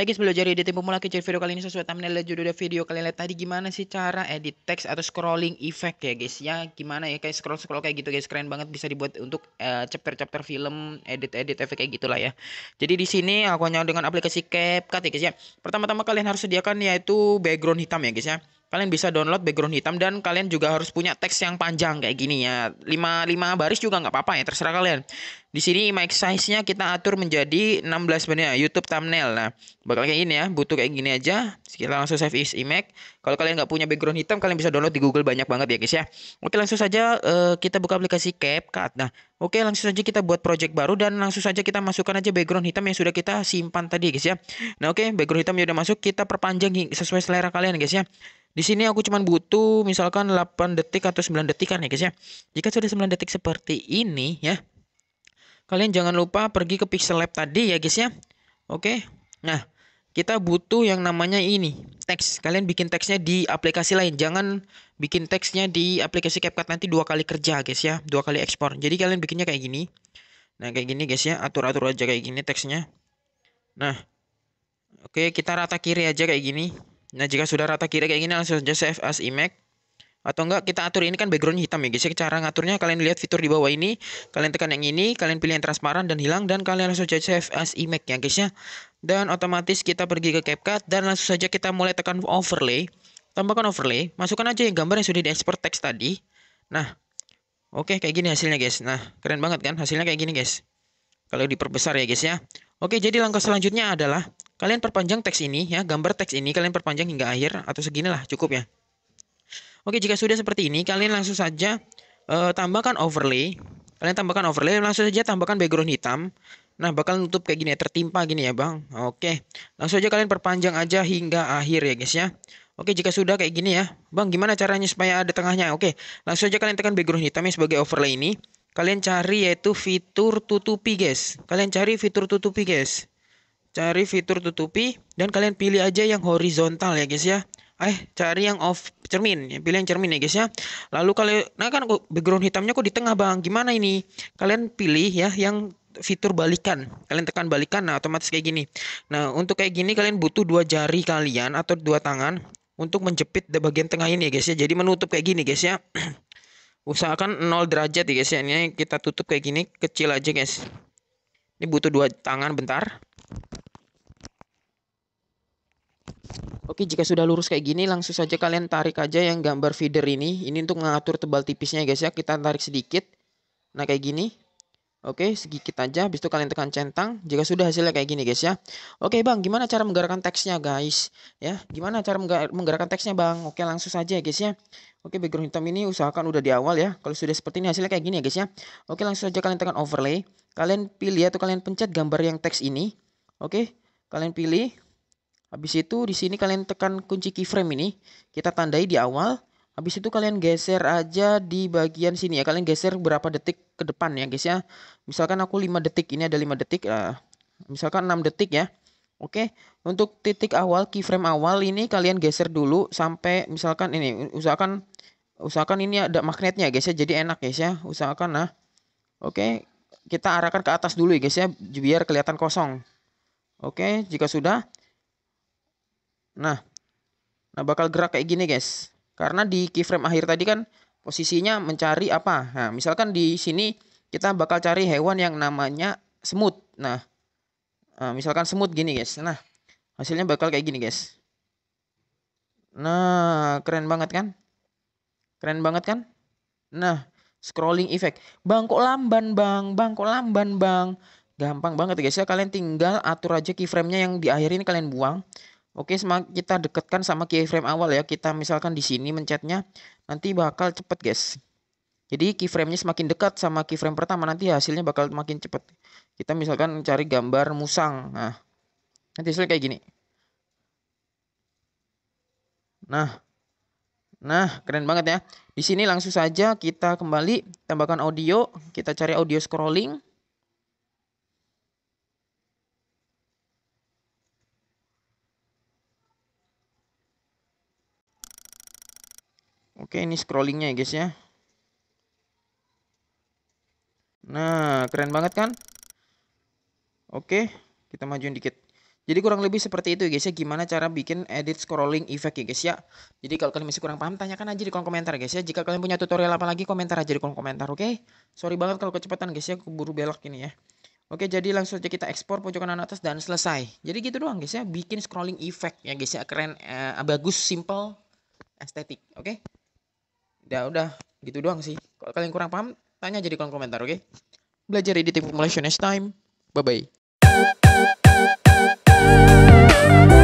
Hai guys, belajar editing ya pemula kecil video kali ini sesuai thumbnail dan judul video kalian lihat tadi gimana sih cara edit teks atau scrolling effect ya guys ya gimana ya kayak scroll scroll kayak gitu guys keren banget bisa dibuat untuk uh, eh, chapter chapter film edit edit efek kayak gitulah ya jadi di sini aku hanya dengan aplikasi CapCut ya guys ya pertama-tama kalian harus sediakan yaitu background hitam ya guys ya kalian bisa download background hitam dan kalian juga harus punya teks yang panjang kayak gini ya 5 5 baris juga nggak apa-apa ya terserah kalian di sini mic size-nya kita atur menjadi 16 menit ya YouTube thumbnail nah bakal kayak gini ya butuh kayak gini aja kita langsung save is image kalau kalian nggak punya background hitam kalian bisa download di Google banyak banget ya guys ya oke langsung saja uh, kita buka aplikasi CapCut nah oke langsung saja kita buat project baru dan langsung saja kita masukkan aja background hitam yang sudah kita simpan tadi guys ya nah oke background hitam yang udah masuk kita perpanjang sesuai selera kalian guys ya di sini aku cuma butuh misalkan 8 detik atau 9 detik kan ya guys ya. Jika sudah 9 detik seperti ini ya. Kalian jangan lupa pergi ke Pixel Lab tadi ya guys ya. Oke. Nah, kita butuh yang namanya ini, teks. Kalian bikin teksnya di aplikasi lain. Jangan bikin teksnya di aplikasi CapCut nanti dua kali kerja guys ya, dua kali ekspor. Jadi kalian bikinnya kayak gini. Nah, kayak gini guys ya. Atur-atur aja kayak gini teksnya. Nah, Oke, kita rata kiri aja kayak gini. Nah, jika sudah rata kiri kayak gini langsung saja save as image. Atau enggak kita atur ini kan background hitam ya guys. Ya. Cara ngaturnya kalian lihat fitur di bawah ini, kalian tekan yang ini, kalian pilih yang transparan dan hilang dan kalian langsung saja save as image ya guys ya. Dan otomatis kita pergi ke CapCut dan langsung saja kita mulai tekan overlay. Tambahkan overlay, masukkan aja yang gambar yang sudah diekspor teks tadi. Nah, oke okay, kayak gini hasilnya guys. Nah, keren banget kan hasilnya kayak gini guys. Kalau diperbesar ya guys ya. Oke, jadi langkah selanjutnya adalah kalian perpanjang teks ini ya, gambar teks ini kalian perpanjang hingga akhir atau segini lah cukup ya. Oke, jika sudah seperti ini kalian langsung saja uh, tambahkan overlay. Kalian tambahkan overlay langsung saja tambahkan background hitam. Nah, bakal nutup kayak gini ya, tertimpa gini ya, Bang. Oke. Langsung saja kalian perpanjang aja hingga akhir ya, guys ya. Oke, jika sudah kayak gini ya. Bang, gimana caranya supaya ada tengahnya? Oke, langsung saja kalian tekan background hitam hitamnya sebagai overlay ini kalian cari yaitu fitur tutupi guys kalian cari fitur tutupi guys cari fitur tutupi dan kalian pilih aja yang horizontal ya guys ya eh cari yang off cermin ya pilih yang cermin ya guys ya lalu kalian nah kan kok background hitamnya kok di tengah bang gimana ini kalian pilih ya yang fitur balikan kalian tekan balikan nah otomatis kayak gini nah untuk kayak gini kalian butuh dua jari kalian atau dua tangan untuk menjepit di bagian tengah ini ya guys ya jadi menutup kayak gini guys ya usahakan 0 derajat ya guys ya ini kita tutup kayak gini kecil aja guys ini butuh dua tangan bentar Oke jika sudah lurus kayak gini langsung saja kalian tarik aja yang gambar feeder ini ini untuk mengatur tebal tipisnya guys ya kita tarik sedikit nah kayak gini Oke, sedikit aja. Habis itu kalian tekan centang. Jika sudah hasilnya kayak gini, guys ya. Oke, Bang, gimana cara menggerakkan teksnya, guys? Ya, gimana cara menggerakkan teksnya, Bang? Oke, langsung saja, ya, guys ya. Oke, background hitam ini usahakan udah di awal ya. Kalau sudah seperti ini hasilnya kayak gini ya, guys ya. Oke, langsung saja kalian tekan overlay. Kalian pilih atau kalian pencet gambar yang teks ini. Oke, kalian pilih. Habis itu di sini kalian tekan kunci keyframe ini. Kita tandai di awal. Habis itu kalian geser aja di bagian sini ya. Kalian geser berapa detik ke depan ya guys ya. Misalkan aku 5 detik, ini ada 5 detik. Uh, misalkan 6 detik ya. Oke, untuk titik awal keyframe awal ini kalian geser dulu sampai misalkan ini usahakan usahakan ini ada magnetnya guys ya. Jadi enak guys ya. Usahakan nah. Oke, kita arahkan ke atas dulu ya guys ya biar kelihatan kosong. Oke, jika sudah Nah, nah bakal gerak kayak gini guys. Karena di keyframe akhir tadi kan posisinya mencari apa. Nah, misalkan di sini kita bakal cari hewan yang namanya semut. Nah, nah, misalkan semut gini guys. Nah, hasilnya bakal kayak gini guys. Nah, keren banget kan? Keren banget kan? Nah, scrolling effect. Bang kok lamban bang, bang kok lamban bang. Gampang banget guys ya, kalian tinggal atur aja keyframe-nya yang di akhir ini kalian buang. Oke, semakin kita dekatkan sama keyframe awal ya. Kita misalkan di sini mencetnya, nanti bakal cepet guys. Jadi keyframe-nya semakin dekat sama keyframe pertama, nanti hasilnya bakal makin cepet. Kita misalkan cari gambar musang. Nah, nanti hasilnya kayak gini. Nah, nah keren banget ya. Di sini langsung saja kita kembali tambahkan audio. Kita cari audio scrolling. Oke, ini scrollingnya ya guys ya. Nah, keren banget kan? Oke, kita majuin dikit. Jadi kurang lebih seperti itu ya guys ya, gimana cara bikin edit scrolling effect ya guys ya. Jadi kalau kalian masih kurang paham, tanyakan aja di kolom komentar guys ya. Jika kalian punya tutorial apa lagi, komentar aja di kolom komentar, oke? Sorry banget kalau kecepatan guys ya, keburu belok ini ya. Oke, jadi langsung aja kita ekspor pojok kanan atas dan selesai. Jadi gitu doang guys ya, bikin scrolling effect ya guys ya, keren, eh, bagus, simple, estetik, oke? Okay? ya udah gitu doang sih kalau kalian kurang paham tanya aja di kolom komentar oke okay? belajar editing formulation next time bye bye